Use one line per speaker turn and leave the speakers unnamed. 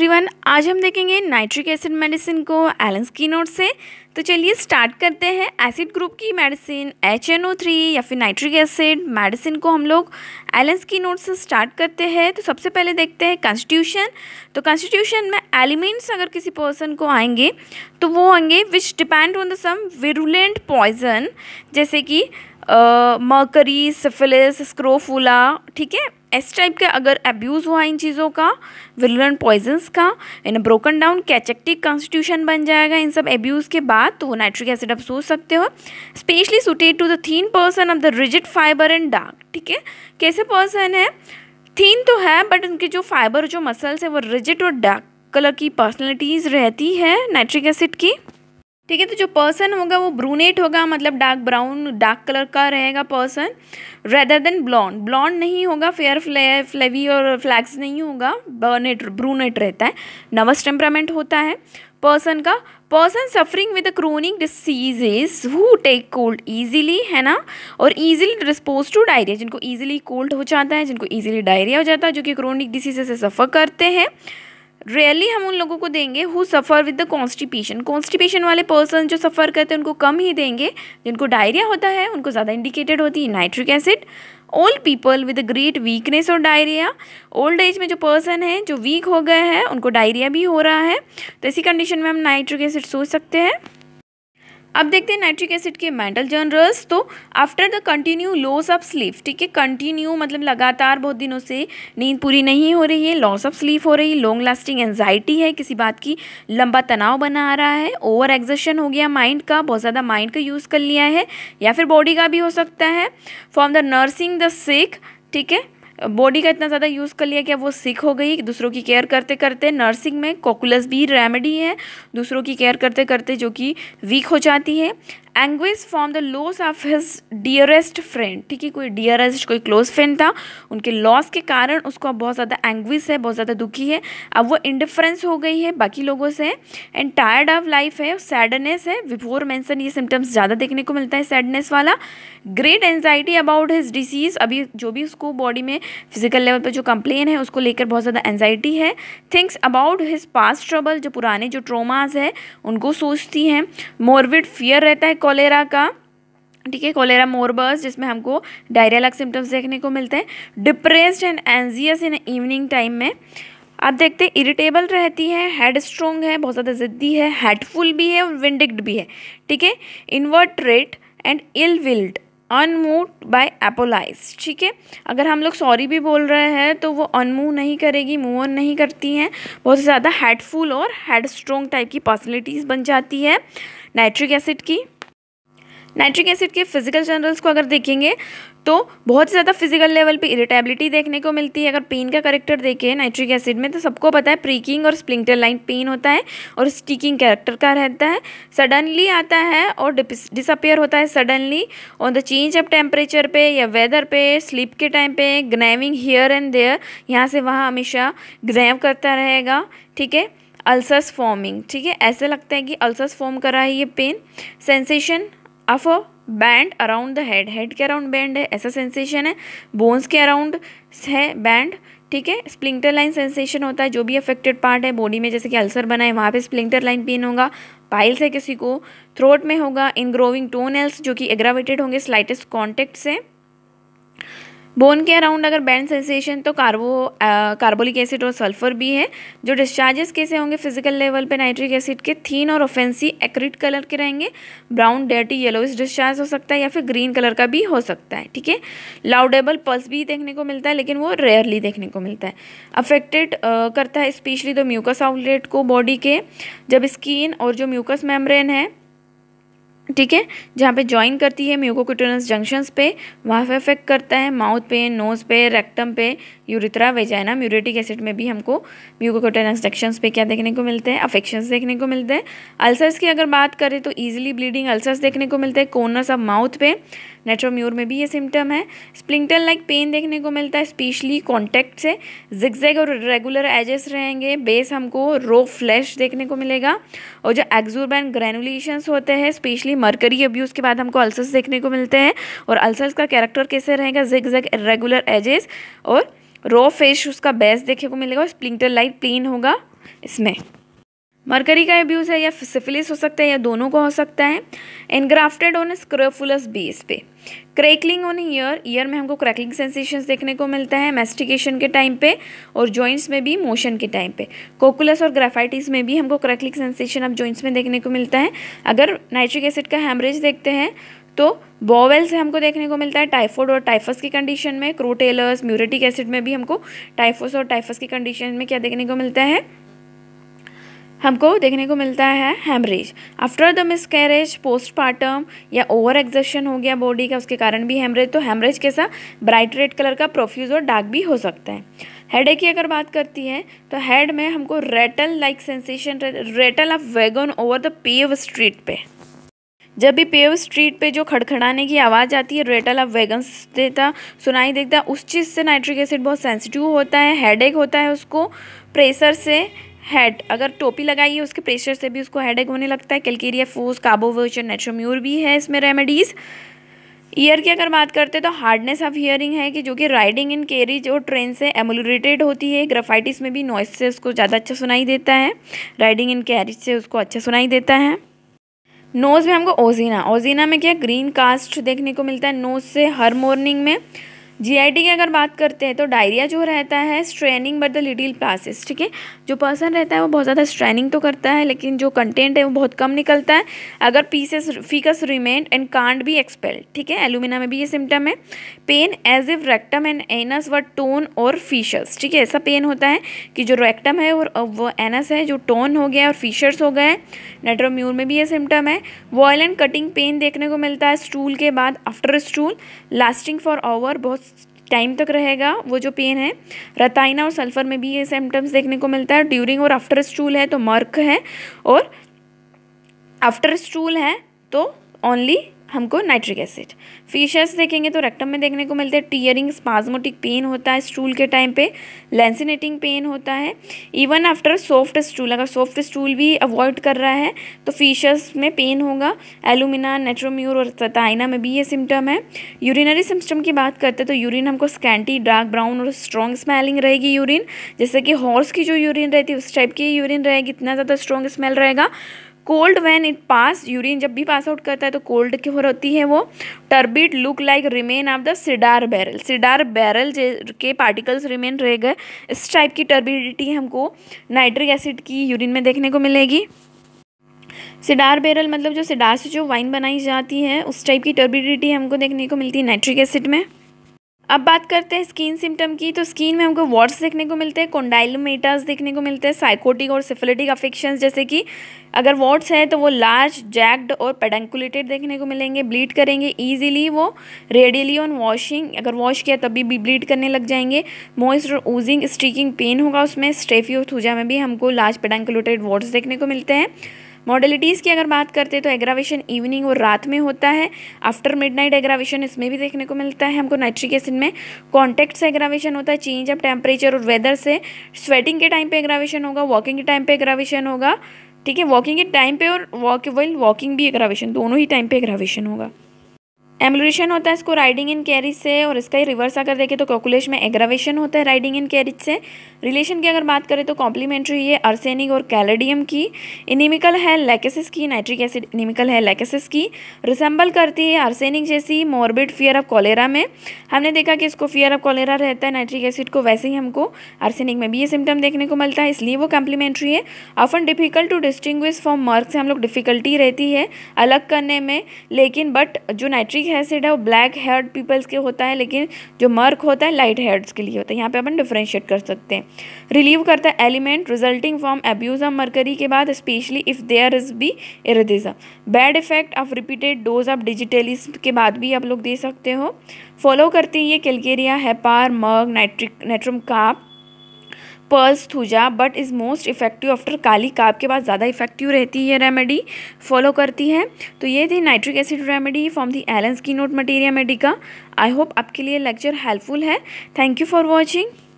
everyone आज हम देखेंगे नाइट्रिक एसिड मेडिसिन को एलेंस की नोट से तो चलिए स्टार्ट करते हैं एसिड ग्रुप की medicine H N O three या फिर नाइट्रिक एसिड मेडिसिन को हम लोग एलेंस की नोट से स्टार्ट करते हैं तो सबसे पहले देखते हैं कॉन्स्टिट्यूशन तो कॉन्स्टिट्यूशन में एलिमेंट्स अगर किसी पर्सन को आएंगे तो वो होंगे which depend on the some virulent poison जैसे कि मकरी सिफिलिस स्क्रोफूला ठीक है इस टाइप के अगर एब्यूज़ हुआ इन चीज़ों का विलन पॉइजन्स का in broken down cachectic constitution बन जाएगा इन सब एब्यूज़ के बाद तो नाइट्रिक एसिड आप सोच सकते हो specially suited to the thin person of the rigid fibre and dark ठीक है कैसे पर्सन है थीन तो है बट उनके जो फाइबर जो मसल्स है वो रिजिड और डार्क कलर की पर्सनैलिटीज़ रहती है नाइट्रिक एसिड की ठीक है तो जो पर्सन होगा वो ब्रूनेट होगा मतलब डार्क ब्राउन डार्क कलर का रहेगा person rather than blond blond नहीं होगा फेयर फ्ले फ्लेवी और फ्लैक्स नहीं होगा बर्नेट ब्रूनेट रहता है नर्वस टेम्परामेंट होता है पर्सन का person suffering with a chronic disease who take cold easily है ना और ईजिली रिस्पोज टू डायरिया जिनको ईजिली कोल्ड हो जाता है जिनको ईजिली डायरिया हो जाता है जो कि क्रोनिक डिसीजे से सफ़र करते हैं रेयरली हम उन लोगों को देंगे who suffer with the constipation constipation वाले पर्सन जो सफ़र करते हैं उनको कम ही देंगे जिनको डायरिया होता है उनको ज़्यादा इंडिकेटेड होती है nitric acid old people with a great weakness और डायरिया ओल्ड एज में जो पर्सन है जो वीक हो गए हैं उनको डायरिया भी हो रहा है तो ऐसी कंडीशन में हम नाइट्रिक एसिड सोच सकते हैं अब देखते हैं नाइट्रिक एसिड के मेंटल जनरल्स तो after the continue loss of sleep ठीक है कंटिन्यू मतलब लगातार बहुत दिनों से नींद पूरी नहीं हो रही है लॉस ऑफ स्लीप हो रही है लॉन्ग लास्टिंग एन्जाइटी है किसी बात की लंबा तनाव बना आ रहा है ओवर एग्जेशन हो गया माइंड का बहुत ज़्यादा माइंड का यूज़ कर लिया है या फिर बॉडी का भी हो सकता है from the nursing the sick ठीक है बॉडी का इतना ज़्यादा यूज़ कर लिया कि वो सिक हो गई दूसरों की केयर करते करते नर्सिंग में कोकुलस भी रेमेडी है दूसरों की केयर करते करते जो कि वीक हो जाती है anguish from the loss of his dearest friend ठीक है कोई डियरेस्ट कोई क्लोज फ्रेंड था उनके लॉस के कारण उसको अब बहुत ज़्यादा एंग्विज है बहुत ज़्यादा दुखी है अब वो इंडिफरेंस हो गई है बाकी लोगों से एंड टायर्ड ऑफ लाइफ है सैडनेस है बिफोर मैंसन ये सिम्टम्स ज़्यादा देखने को मिलता है सैडनेस वाला great anxiety about his disease अभी जो भी उसको बॉडी में फिजिकल लेवल पर जो कंप्लेन है उसको लेकर बहुत ज़्यादा एंगजाइटी है thinks about his past trouble जो पुराने जो ट्रोमाज है उनको सोचती हैं मोरविड फियर रहता है कॉलेरा का ठीक है कोलेरा मोरबर्स जिसमें हमको डायरिया लाख सिम्टम्स देखने को मिलते हैं depressed and anxious in evening time में आप देखते हैं इरिटेबल रहती है हेड स्ट्रोंग है बहुत ज़्यादा ज़िद्दी है हेडफुल भी है विंडिक्ड भी है ठीक है inveterate and ill willed unmoved by apologies ठीक है अगर हम लोग सॉरी भी बोल रहे हैं तो वो अनमूव नहीं करेगी मूव ऑन नहीं करती हैं बहुत ज़्यादा हेडफुल और हेड स्ट्रोंग टाइप की पर्सनलिटीज़ बन जाती है नाइट्रिक एसिड की नाइट्रिक एसिड के फिजिकल जनरल्स को अगर देखेंगे तो बहुत ही ज़्यादा फिजिकल लेवल पे इरिटेबिलिटी देखने को मिलती है अगर पेन का करेक्टर देखें नाइट्रिक एसिड में तो सबको पता है प्रीकिंग और स्प्लिंटर लाइन पेन होता है और स्टिकिंग कैरेक्टर का रहता है सडनली आता है और डिसअपियर होता है suddenly on the change of temperature पे या वेदर पे स्लीप के टाइम पे ग्रैविंग हेयर एंड देयर यहाँ से वहाँ हमेशा ग्रैव करता रहेगा ठीक है अल्सर्स फॉर्मिंग ठीक है ऐसे लगता है कि अल्सर्स फॉर्म कर रहा है ये pain sensation a band around the head head के अराउंड बैंड है ऐसा सेंसेशन है बोन्स के अराउंड है बैंड ठीक है स्प्लिंटर लाइन सेंसेशन होता है जो भी अफेक्टेड पार्ट है बॉडी में जैसे कि अल्सर बना है वहाँ पे स्प्लिंटर लाइन पेन होगा पाइल्स है किसी को थ्रोट में होगा इन ग्रोविंग टोनल्स जो कि एग्रावेटेड होंगे स्लाइटेस्ट कॉन्टेक्ट से बोन के अराउंड अगर बैंड सेंसेशन तो कार्बो कार्बोलिक एसिड और सल्फर भी है जो डिस्चार्जेस कैसे होंगे फिजिकल लेवल पे नाइट्रिक एसिड के थीन और ऑफेंसी एक्रिट कलर के रहेंगे ब्राउन डर्टी इस डिस्चार्ज हो सकता है या फिर ग्रीन कलर का भी हो सकता है ठीक है लाउडेबल पल्स भी देखने को मिलता है लेकिन वो रेयरली देखने को मिलता है अफेक्टेड करता है स्पेशली दो म्यूकस आउटलेट को बॉडी के जब स्किन और जो म्यूकस मेम्ब्रेन है ठीक है जहाँ पे ज्वाइन करती है म्यूकोक्यूटिनस जंक्शंस पे वहाँ पे इफेक्ट करता है माउथ पे नोज़ पे रेक्टम पे यूरिथ्रा वेजाइना म्यूरेटिक एसिड में भी हमको म्यूकोक्यूटिनस जंक्शंस पे क्या देखने को मिलते हैं अफेक्शंस देखने को मिलते हैं अल्सर्स की अगर बात करें तो ईजिली ब्लीडिंग अल्सर्स देखने को मिलते हैं कॉर्नर्स ऑफ माउथ पे नेट्रोम्यूर में भी ये सिम्टम है स्प्लिंटल लाइक पेन देखने को मिलता है स्पेशली कॉन्टैक्ट से जिगजैग और रेगुलर एजेस रहेंगे बेस हमको रो फ्लैश देखने को मिलेगा और जो एक्जूरबैन ग्रेनुलेशंस होते हैं स्पेशली मरकरी अब्यूज़ के बाद हमको अल्सर्स देखने को मिलते हैं और अल्सर्स का कैरेक्टर कैसे रहेगा जिग जेग रेगुलर एजेस और रो फेस उसका बेस देखने को मिलेगा और स्प्लिंटर लाइट प्लेन होगा इसमें मरकरी का एब्यूज़ है या सिफिलिस हो सकता है या दोनों का हो सकता है एनग्राफ्टेड ऑन स्क्रफुलस बेस पे क्रैकलिंग ऑन ईयर ईयर में हमको क्रैकलिंग सेंसेशंस देखने को मिलता है मेस्टिकेशन के टाइम पे और जॉइंट्स में भी मोशन के टाइम पे कोकुलस और ग्राफाइटिस में भी हमको क्रैकलिंग सेंसेशन अब जॉइंट्स में देखने को मिलता है अगर नाइट्रिक एसिड का हैमरेज देखते हैं तो बॉवेल से हमको देखने को मिलता है टाइफोड और टाइफस की कंडीशन में क्रोटेलर्स म्यूरेटिक एसिड में भी हमको टाइफोस और टाइफस की कंडीशन में क्या देखने को मिलता है हमको देखने को मिलता है haemorrhage after the miscarriage postpartum या ओवर एग्जेशन हो गया बॉडी का उसके कारण भी हेमरेज तो हेमरेज कैसा ब्राइट रेड कलर का प्रोफ्यूज और डार्क भी हो सकता है हेड की अगर बात करती है तो हेड में हमको rattle like sensation rattle of wagon over the paved street पे जब भी पेव स्ट्रीट पे जो खड़खड़ाने की आवाज़ आती है रेटल ऑफ वैगन देता सुनाई देता उस चीज़ से नाइट्रिक एसिड बहुत सेंसिटिव होता है हेडेक होता है उसको प्रेशर से हेड अगर टोपी लगाई है उसके प्रेशर से भी उसको हेड होने लगता है कैलकेरिया फोस काबोवोच और नेट्रोम्यूर भी है इसमें रेमेडीज़ ईयर की अगर बात करते हैं तो हार्डनेस ऑफ हियरिंग है कि जो कि राइडिंग इन कैरिज और ट्रेन से एमोलोरेटेड होती है ग्राफाइटिस में भी नॉइस से उसको ज़्यादा अच्छा सुनाई देता है राइडिंग इन कैरिज से उसको अच्छा सुनाई देता है नोज़ में हमको ओजीना ओजीना में क्या ग्रीन कास्ट देखने को मिलता है नोज़ से हर मॉर्निंग में जीआईटी की अगर बात करते हैं तो डायरिया जो रहता है स्ट्रेनिंग बट द लिटिल क्लासेस ठीक है जो पर्सन रहता है वो बहुत ज़्यादा स्ट्रेनिंग तो करता है लेकिन जो कंटेंट है वो बहुत कम निकलता है अगर पीसेस फीकस रिमेंट एंड कांड भी एक्सपेल्ड ठीक है एलुमिना में भी ये सिम्टम है pain as if rectum and anus were torn और फिशर्स ठीक है ऐसा पेन होता है कि जो रेक्टम है और वो एनस है जो टोन हो गया और फिशर्स हो गए नेट्रोम्यूर में भी ये सिम्टम है वॉयल एंड कटिंग पेन देखने को मिलता है स्टूल के बाद after stool lasting for hour बहुत टाइम तक रहेगा वो जो पेन है रताइना और सल्फर में भी ये सिम्टम्स देखने को मिलता है ड्यूरिंग और आफ्टर स्टूल है तो मर्क है और आफ्टर स्टूल है तो ओनली हमको नाइट्रिक एसिड फीशर्स देखेंगे तो रेक्टम में देखने को मिलते हैं टीयरिंग स्पाजमोटिक पेन होता है स्टूल के टाइम पे लेंसिनेटिंग पेन होता है इवन आफ्टर सॉफ्ट स्टूल अगर सॉफ्ट स्टूल भी अवॉइड कर रहा है तो फीशर्स में पेन होगा एलुमिना नेट्रोम्यूर और तताइना में भी ये सिम्टम है यूरिनरी सिम्टम की बात करते हैं तो यूरिन हमको स्कैंटी डार्क ब्राउन और स्ट्रॉन्ग स्मेलिंग रहेगी यूरिन जैसे कि हॉर्स की जो यूरिन रहती है उस टाइप की यूरिन रहेगी इतना ज़्यादा स्ट्रॉन्ग स्मेल रहेगा cold when it pass urine जब भी पास आउट करता है तो कोल्ड की ओर होती है वो turbid look like remain of the cedar barrel cedar barrel के पार्टिकल्स रिमेन रह गए इस टाइप की टर्बिडिटी हमको नाइट्रिक एसिड की यूरिन में देखने को मिलेगी सिडार बैरल मतलब जो सिडार से जो वाइन बनाई जाती है उस टाइप की टर्बिडिटी हमको देखने को मिलती है नाइट्रिक एसिड में अब बात करते हैं स्किन सिम्टम की तो स्किन में हमको वॉर्ड्स देखने को मिलते हैं कोंडाइलोमेटर्स देखने को मिलते हैं साइकोटिक और सिफिलिटिक अफेक्शन जैसे कि अगर वॉर्ड्स हैं तो वो लार्ज जैक्ड और पेडेंकुलेटेड देखने को मिलेंगे ब्लीड करेंगे ईजिली वो रेडियली ऑन वॉशिंग अगर वॉश किया तभी भी ब्लीड करने लग जाएंगे मोइस्ट और ऊजिंग स्ट्रीकिंग पेन होगा उसमें थूजा में भी हमको लार्ज पेडेंकुलेटेड वॉर्ड्स देखने को मिलते हैं मॉडलिटीज़ की अगर बात करते हैं तो एग्रावेशन इवनिंग और रात में होता है आफ्टर मिडनाइट एग्रावेशन इसमें भी देखने को मिलता है हमको नाइट्रिक एसिड में कॉन्टैक्ट से एग्रावेशन होता है चेंज ऑफ टेम्परेचर और वेदर से स्वेटिंग के टाइम पे एग्रावेशन होगा वॉकिंग के टाइम पे एग्रावेशन होगा ठीक है वॉकिंग के टाइम पे और वॉक वेल वॉकिंग भी एग्रावेशन दोनों ही टाइम पे एग्रावेशन होगा एमुलेशन होता है इसको राइडिंग इन कैरिज से और इसका ही रिवर्स अगर देखें तो कॉकुलेश में एग्रावेशन होता है राइडिंग इन कैरिज से रिलेशन की अगर बात करें तो कॉम्प्लीमेंट्री है अर्सेनिक और कैलेडियम की इनिमिकल है लैकेसिस की नाइट्रिक एसिड इनिमिकल है लैकेसिस की रिसम्बल करती है अर्सेनिक जैसी मॉर्बिड फियर ऑफ कॉलेरा में हमने देखा कि इसको फियर ऑफ कॉलेरा रहता है नाइट्रिक एसिड को वैसे ही हमको अर्सेनिक में भी ये सिम्टम देखने को मिलता है इसलिए वो कॉम्प्लीमेंट्री है often difficult to distinguish from merc से हम लोग डिफिकल्टी रहती है अलग करने में लेकिन बट जो नाइट्रिक एसिड है वो ब्लैक हेयर्ड पीपल्स के होता है लेकिन जो मर्क होता है लाइट हेयर्स के लिए होता है यहाँ पे अपन डिफ्रेंशिएट कर सकते हैं रिलीव करता है ailment resulting from abuse of mercury के बाद specially if there is be erethism bad effect of repeated dose of digitalis के बाद भी आप लोग दे सकते हो फॉलो करते हैं ये calcarea hepar merc nitric natrum carb puls thuja but is most effective after kali carb के बाद ज़्यादा इफेक्टिव रहती है ये रेमेडी फॉलो करती है तो ये थी nitric acid remedy from the Allen's keynote materia medica I hope आपके लिए लेक्चर हेल्पफुल है थैंक यू फॉर वॉचिंग